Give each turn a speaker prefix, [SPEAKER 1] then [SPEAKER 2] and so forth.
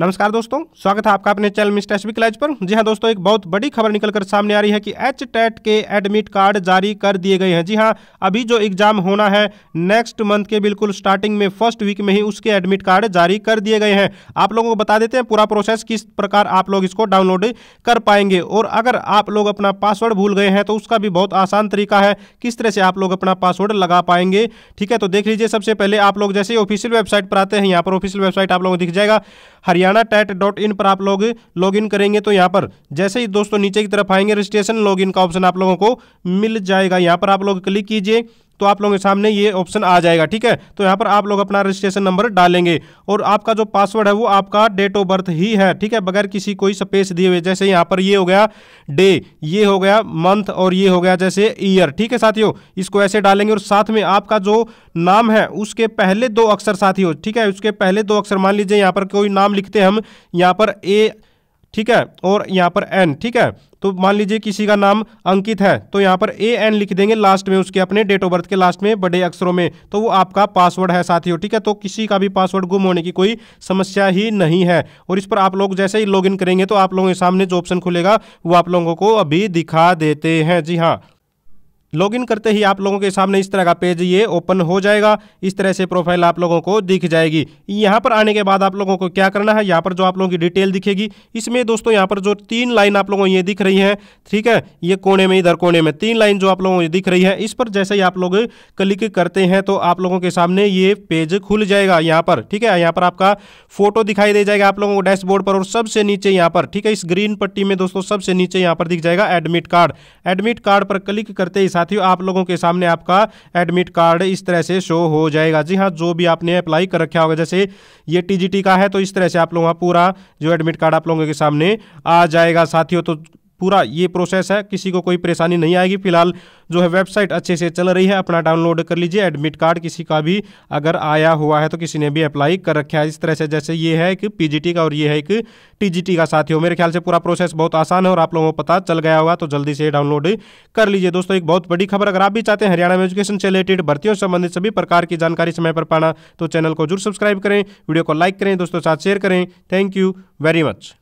[SPEAKER 1] नमस्कार दोस्तों स्वागत है आपका अपने चैनल मिस्टर एस क्लाइज पर जी हाँ दोस्तों एक बहुत बड़ी खबर निकलकर सामने आ रही है कि एच टेट के एडमिट कार्ड जारी कर दिए गए हैं जी हाँ अभी जो एग्जाम होना है नेक्स्ट मंथ के बिल्कुल स्टार्टिंग में फर्स्ट वीक में ही उसके एडमिट कार्ड जारी कर दिए गए हैं आप लोगों को बता देते हैं पूरा प्रोसेस किस प्रकार आप लोग इसको डाउनलोड कर पाएंगे और अगर आप लोग अपना पासवर्ड भूल गए हैं तो उसका भी बहुत आसान तरीका है किस तरह से आप लोग अपना पासवर्ड लगा पाएंगे ठीक है तो देख लीजिए सबसे पहले आप लोग जैसे ऑफिशियल वेबसाइट पर आते हैं यहाँ पर ऑफिशियल वेबसाइट आप लोगों को दिख जाएगा Haryana Haryana TET dot in पर आप लोग लॉग इन करेंगे तो यहाँ पर जैसे ही दोस्तों नीचे की तरफ आएंगे रजिस्ट्रेशन लॉग इन का ऑप्शन आप लोगों को मिल जाएगा यहाँ पर आप लोग क्लिक कीजिए तो आप लोगों के सामने ये ऑप्शन आ जाएगा ठीक है तो यहाँ पर आप लोग अपना रजिस्ट्रेशन नंबर डालेंगे और आपका जो पासवर्ड है वो आपका डेट ऑफ बर्थ ही है ठीक है बगैर किसी कोई स्पेस दिए हुए जैसे यहाँ पर ये हो गया डे ये हो गया मंथ और ये हो गया जैसे ईयर ठीक है साथियों इसको ऐसे डालेंगे और साथ में आपका जो नाम है उसके पहले दो अक्षर साथियों ठीक है उसके पहले दो अक्षर मान लीजिए यहाँ पर कोई नाम लिखते हम यहाँ पर ए ठीक है और यहाँ पर एन ठीक है तो मान लीजिए किसी का नाम अंकित है तो यहाँ पर ए एन लिख देंगे लास्ट में उसके अपने डेट ऑफ बर्थ के लास्ट में बड़े अक्षरों में तो वो आपका पासवर्ड है साथियों ठीक है तो किसी का भी पासवर्ड गुम होने की कोई समस्या ही नहीं है और इस पर आप लोग जैसे ही लॉग करेंगे तो आप लोगों के सामने जो ऑप्शन खुलेगा वो आप लोगों को अभी दिखा देते हैं जी हाँ लॉगिन करते ही आप लोगों के सामने इस तरह का पेज ये ओपन हो जाएगा इस तरह से प्रोफाइल आप लोगों को दिख जाएगी यहाँ पर आने के बाद आप लोगों को क्या करना है यहाँ पर जो आप लोगों की डिटेल दिखेगी इसमें दोस्तों यहाँ पर जो तीन लाइन आप लोगों ये दिख रही है ठीक है ये कोने में इधर कोने में तीन लाइन जो आप लोगों को दिख रही है इस पर जैसे ही आप लोग क्लिक करते हैं तो आप लोगों के सामने ये पेज खुल जाएगा यहाँ पर ठीक है यहाँ पर आपका फोटो दिखाई दे जाएगा आप लोगों को डैशबोर्ड पर और सबसे नीचे यहाँ पर ठीक है इस ग्रीन पट्टी में दोस्तों सबसे नीचे यहाँ पर दिख जाएगा एडमिट कार्ड एडमिट कार्ड पर क्लिक करते ही साथियों आप लोगों के सामने आपका एडमिट कार्ड इस तरह से शो हो जाएगा जी हाँ जो भी आपने अप्लाई कर रखा होगा जैसे ये टी का है तो इस तरह से आप लोगों का पूरा जो एडमिट कार्ड आप लोगों के सामने आ जाएगा साथियों तो पूरा ये प्रोसेस है किसी को कोई परेशानी नहीं आएगी फिलहाल जो है वेबसाइट अच्छे से चल रही है अपना डाउनलोड कर लीजिए एडमिट कार्ड किसी का भी अगर आया हुआ है तो किसी ने भी अप्लाई कर रखा है इस तरह से जैसे ये है एक पी का और ये है एक टी का साथियों मेरे ख्याल से पूरा प्रोसेस बहुत आसान है और आप लोगों को पता चल गया होगा तो जल्दी से डाउनलोड कर लीजिए दोस्तों एक बहुत बड़ी खबर अगर आप भी चाहते हैं हरियाणा में एजुकेशन से रिलेटेड भर्तियों संबंधित सभी प्रकार की जानकारी समय पर पाना तो चैनल को जरूर सब्सक्राइब करें वीडियो को लाइक करें दोस्तों साथ शेयर करें थैंक यू वेरी मच